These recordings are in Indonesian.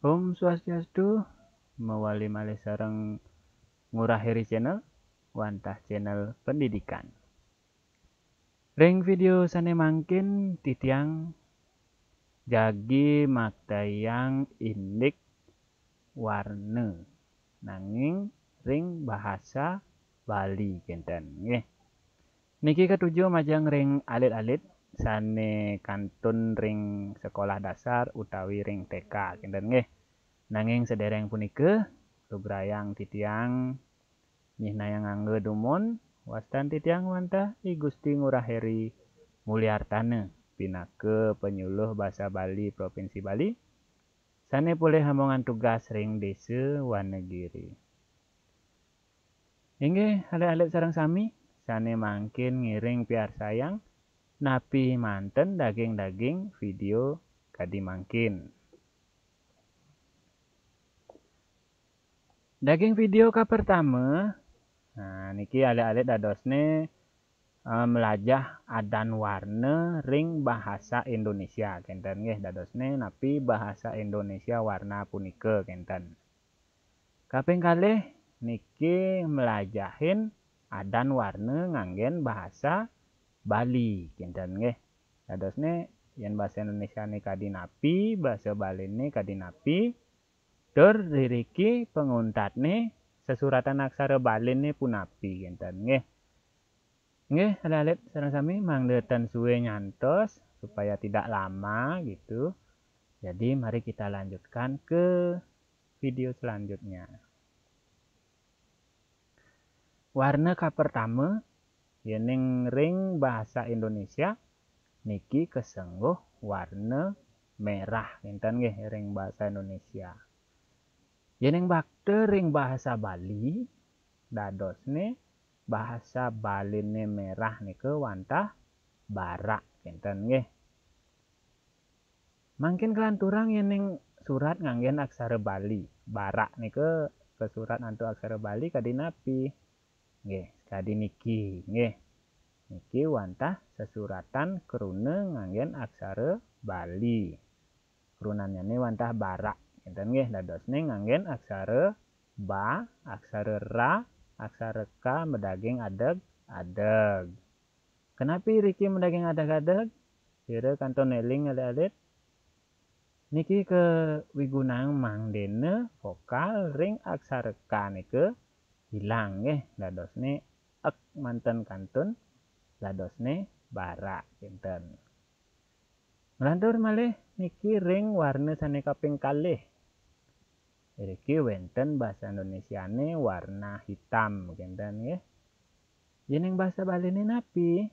Om Swastiastu Mewali Malai sarang ngurahiri channel wantah channel pendidikan Ring video sana mangkin titiang jagi yang indik warna nanging ring bahasa Bali kenten nggih niki ketujuh majang ring alit-alit sane kantun ring sekolah dasar utawi ring TK kinten nggih nanging sedereng punika lubrayang titiang yang angge dumun wastan titiang wanta i Gusti Heri Mulyartana pinake penyuluh bahasa Bali Provinsi Bali sane boleh hamongan tugas ring desa Wanegiri Inggih, ale-ale sarang sami, sane mangkin ngiring piar sayang, napi manten daging-daging video kadi mangkin. Daging video ke pertama, nah niki alih-alih dadosne uh, melajah adan warna ring bahasa Indonesia kenten nggih dadosne napi bahasa Indonesia warna punike kenten. Kaping kalih niki melajahin adan warna nganggen bahasa Bali kinten nggih kadosne yen bahasa Indonesia nih ne kadinapi bahasa Bali ne kadinapi tur diriki penguntat nih, sesuratan aksara Bali nih ne punapi kinten nggih nggih ada sareng sami mangleten suwe nyantos supaya tidak lama gitu jadi mari kita lanjutkan ke video selanjutnya warna kapertama Yening ring bahasa Indonesia niki kesengguh warna merah enten nggih ring bahasa Indonesia. Yening bakte ring bahasa Bali dados nih, bahasa Bali nih merah ke wantah barak enten nggih. Mangkin kelanturang yening surat nganggen aksara Bali. Barak nih ke surat antu aksara Bali kadinapi. Nggih, kadi niki nggih. Niki wantah sesuratan kerune ngangen aksara Bali. Kerunannya wantah barak. Enten nggih dadosne ngangen aksara ba, aksara ra, aksara ka medaging adeg adeg. Kenapa Riki mendaging adeg-adeg? Kira kanton eling alit-alit. Niki ke wigunang mangdene vokal ring aksara ka nike hilang eh dadosne ek manten kantun dadosne bara kenten melantur malih niki ring warna sane kaping kalih Iki wenten bahasa Indonesia nih warna hitam ya. ya jeneng bahasa Bali ini napi?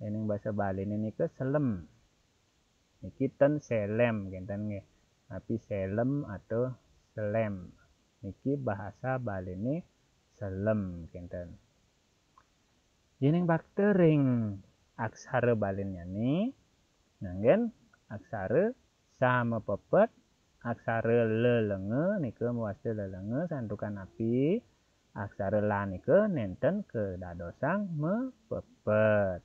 jeneng bahasa Bali ini niko selam Niki ten selam kenten nggih. Napi selam atau selam niki bahasa Bali selam selem kinten Jeneng baktering aksara Balen ni, nanggen aksara sama pepet aksara lelenge nike muasta lelenge santukan api aksara la ke nenten ke dadosang mepepet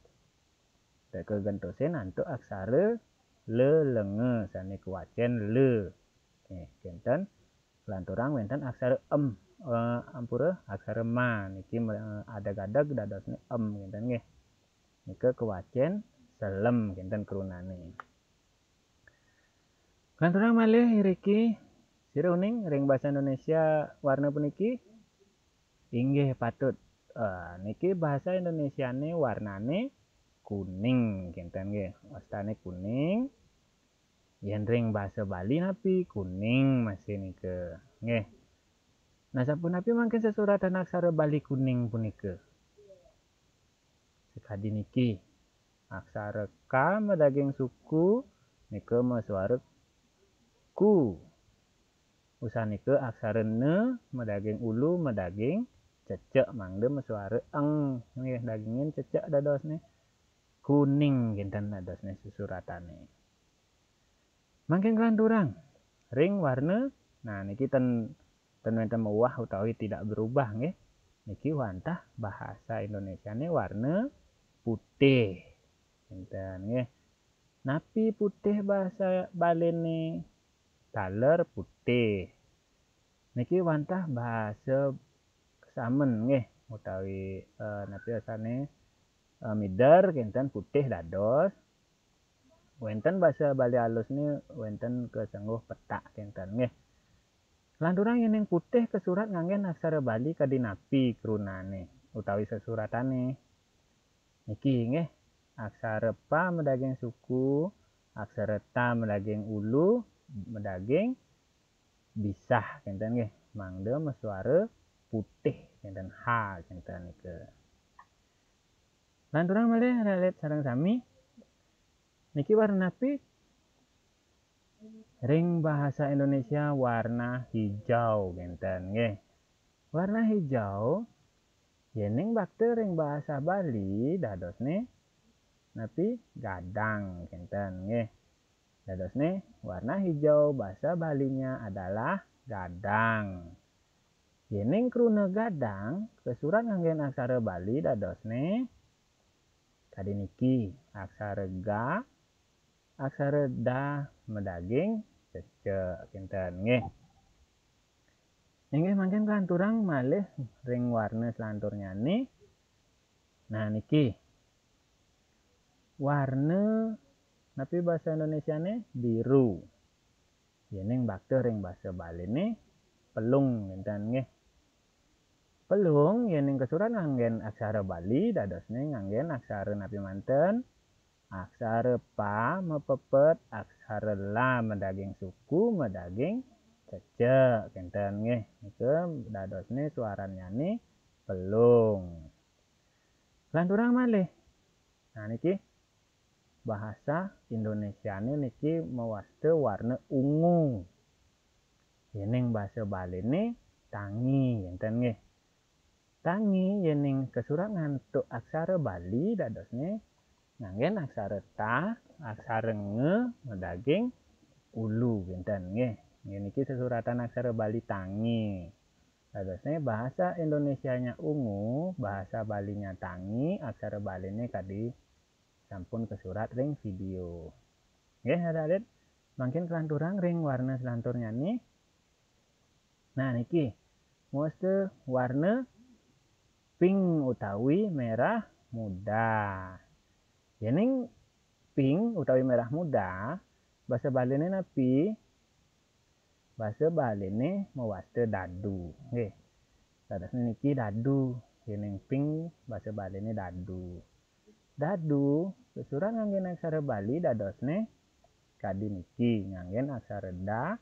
teke gentosin antuk aksara lelenge sani kewacen le eh, kenten lanturang wenten aksara em uh, ampura aksara ma niki eh, ada gadag dadasnya em ngeten nggih nika kewacen selem kinten kerunane lanturang malih iriki sira uning ring bahasa Indonesia warna puniki inggih patut uh, niki bahasa Indonesia Indonesiane warnane kuning kinten nggih wastane kuning ring bahasa Bali napi kuning masih nike. nge. Nah pun napi sesurat dan aksara Bali kuning pun punika. Sekadi niki aksara K medaging suku nike mesuara ku. Usah ke aksara N, medaging ulu medaging cecek mangde mesuara eng. nge dagingin cecek dados nih kuning kinten dadosnya susuratane mungkin kalian turang ring warna nah niki ten ten mewah utawi tidak berubah nggih niki wantah bahasa Indonesia nih warna putih enten nggih napi putih bahasa balene taler putih niki wantah bahasa kesamen nggih utawi uh, napi asane uh, mider kenten putih dados wenten bahasa Bali halus ni wenten kesengguh petak kenten nggih Landuran yang putih ke surat nganggen aksara Bali kadinapi kerunane utawi sesuratane. Niki nggih aksara pa medaging suku, aksara ta medaging ulu, medaging bisa, kenten nggih. Mangde mesuara putih kenten ha kenten ke Landuran malih relate sarang sami niki warna pi ring bahasa Indonesia warna hijau genten nge warna hijau yening ya bakter ring bahasa Bali dados nih napi gadang genten dados nih warna hijau bahasa Balinya adalah gadang yening ya krune gadang kesurat nganggen aksara Bali dados nih tadi niki aksara ga aksara da medaging cece kinten nggih mungkin mangken kelanturang malih ring warna selanturnya nih. nah niki warna tapi bahasa Indonesia nih biru yening bakter ring bahasa Bali nih pelung kinten nggih pelung yening kesuran nganggen aksara Bali nih nganggen aksara Napi Manten aksara pa mepepet aksara la medaging suku medaging cecek kenten nggih dados ni suaranya ni pelung lan turang malih nah niki bahasa Indonesia niki mewaste warna ungu yening bahasa Bali ni tangi kenten nggih tangi yening kesurangan untuk aksara Bali dadosne nangin aksara ta, aksara nge, daging ulu nge ini Niki sesuratan aksara Bali tangi. Terusnya bahasa Indonesia nya ungu, bahasa Bali nya tangi, aksara Balinya kadi sampun ke surat ring video. Oke, ada makin selanturang ring warna selanturnya nih. Nah, niki mesti warna pink utawi merah muda. Yening pink utawi merah muda bahasa Bali ini napi bahasa Bali ini mewaste dadu nggih dadasne niki dadu yening pink bahasa Bali ini dadu dadu besuran nganggen aksara Bali dadosne kadi niki nganggen aksara da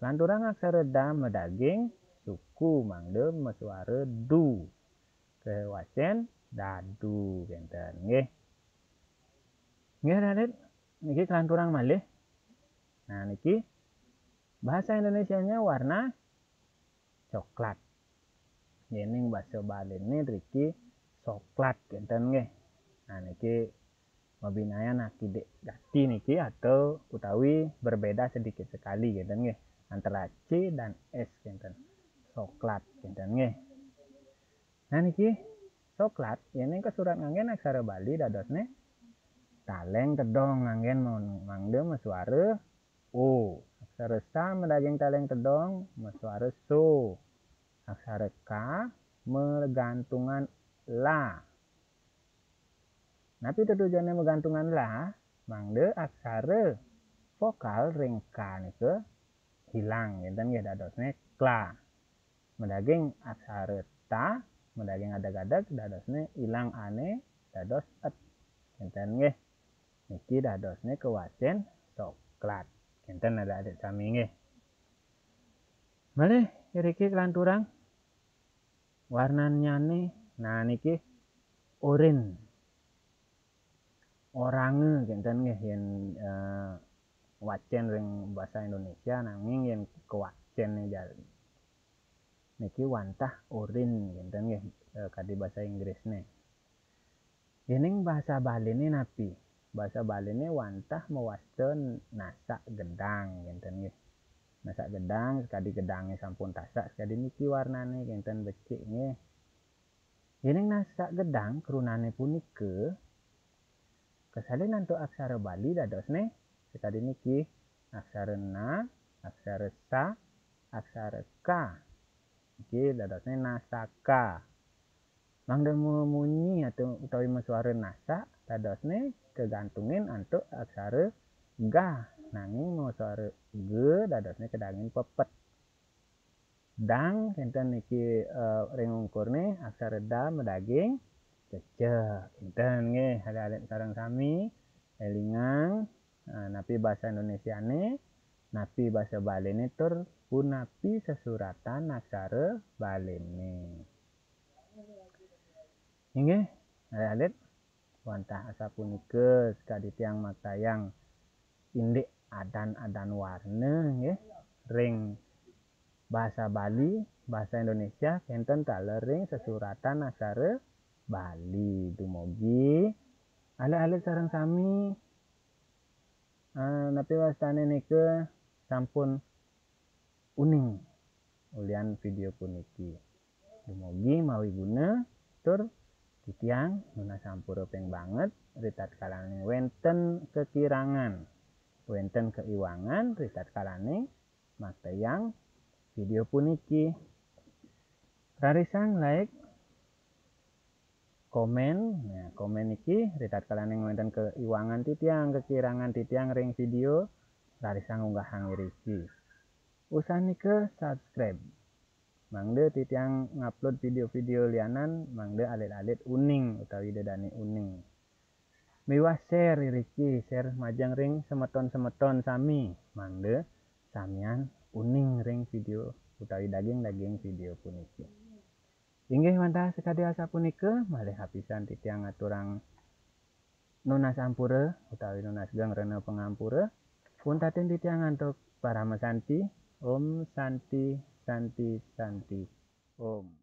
lanturan aksara da medaging suku mangde mesuara du kewacen dadu genten nggih Nggih, Raden. Niki kelanturan malih. Nah, niki bahasa Indonesia nya warna coklat. Yening bahasa Bali ini Niki, coklat kenteng nge. Nah, niki mabinayan akide gati niki atau Kutawi berbeda sedikit sekali kenteng nge antara C dan S kenteng, Coklat kenteng nge. Nah niki coklat ini ke surat ngangge aksara Bali dadosne taleng tedong manggen mangde suara o aksara sa medaging taleng tedong suara so aksara ka mergantungan la napi tujuannya mergantungan la mangde aksara vokal ring ka ke hilang dan ada dadosne kla mendaging aksara ta ada ada adag dadosne hilang ane dados et enten nggih niki dadosna kewacen coklat enten ada adik sami nggih malih iriki kelanturang warnanya nih nah niki urin. orange enten nih yang uh, eh, wacen ring bahasa Indonesia nah nanging yen nih jari niki wantah orange enten nggih eh, kadi bahasa Inggris Nih ini bahasa Bali nih napi bahasa Bali ini wantah mewasten nasak gedang genten nih nasak gedang sekali gedangnya sampun tasak sekali niki warnane genten becik nih ini nasak gedang kerunane ke kesalinan tu aksara Bali nih sekali niki aksara na aksara sa aksara ka iki dadosne nasaka mangdemu munyi atau utawi mesuara nasak dadosne Kegantungan untuk aksara ga nanging mau suara ge dadosnya kedangin pepet dang kita niki uh, eh, ringung kurni aksara da medaging cecek kita nge ada adik sarang sami elingan uh, eh, napi bahasa Indonesia nih, napi bahasa Bali Balene tur punapi sesuratan aksara Bali nih. Nge ada adik wantah asa tiang mata yang indik adan-adan warna ya ring bahasa Bali bahasa Indonesia kenten ring sesuratan nasare Bali Dumogi ala-ala sarang sami uh, eh, napi wastane nike sampun uning ulian video puniki Dumogi mawi guna tur Titiang nuna sampur ping banget ritat kalane wenten kekirangan wenten keiwangan ritat kalane mateyang video puniki rarisan like komen nah komen niki. ritat Kalaning wenten keiwangan titiang kekirangan titiang ring video rarisan unggahan Usah nih ke subscribe mangde titiang ngupload video-video lianan mangde alit-alit uning utawi dedani uning miwah share ricky, share majang ring semeton-semeton sami mangde samian uning ring video utawi daging-daging video puniki inggih mantah sekali asa punike, malih habisan titiang ngaturang nunas ampure, utawi nunas gang rene pengampure. pun tatin titiang antuk para mesanti Om Santi Shanti Shanti Om